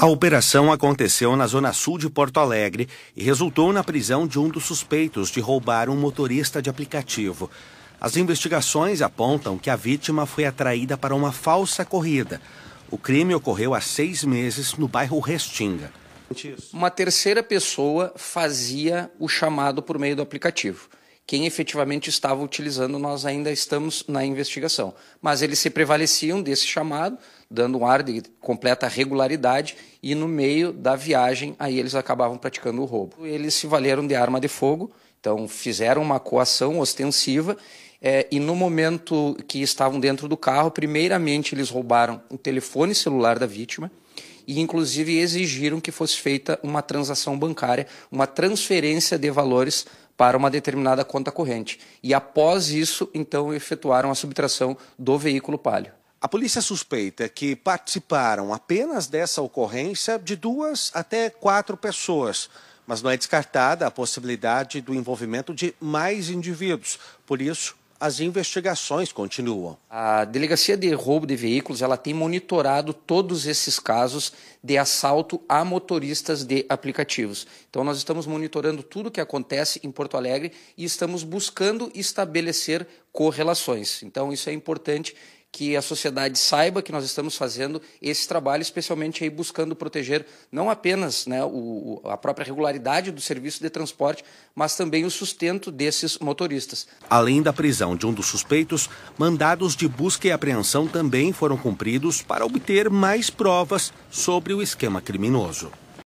A operação aconteceu na zona sul de Porto Alegre e resultou na prisão de um dos suspeitos de roubar um motorista de aplicativo. As investigações apontam que a vítima foi atraída para uma falsa corrida. O crime ocorreu há seis meses no bairro Restinga. Uma terceira pessoa fazia o chamado por meio do aplicativo. Quem efetivamente estava utilizando, nós ainda estamos na investigação. Mas eles se prevaleciam desse chamado, dando um ar de completa regularidade, e no meio da viagem, aí eles acabavam praticando o roubo. Eles se valeram de arma de fogo, então fizeram uma coação ostensiva é, e no momento que estavam dentro do carro, primeiramente eles roubaram o telefone celular da vítima e, inclusive, exigiram que fosse feita uma transação bancária, uma transferência de valores para uma determinada conta corrente. E após isso, então, efetuaram a subtração do veículo palio. A polícia suspeita que participaram apenas dessa ocorrência de duas até quatro pessoas, mas não é descartada a possibilidade do envolvimento de mais indivíduos. Por isso, as investigações continuam. A Delegacia de Roubo de Veículos ela tem monitorado todos esses casos de assalto a motoristas de aplicativos. Então, nós estamos monitorando tudo o que acontece em Porto Alegre e estamos buscando estabelecer correlações. Então, isso é importante que a sociedade saiba que nós estamos fazendo esse trabalho, especialmente aí buscando proteger não apenas né, o, a própria regularidade do serviço de transporte, mas também o sustento desses motoristas. Além da prisão de um dos suspeitos, mandados de busca e apreensão também foram cumpridos para obter mais provas sobre o esquema criminoso.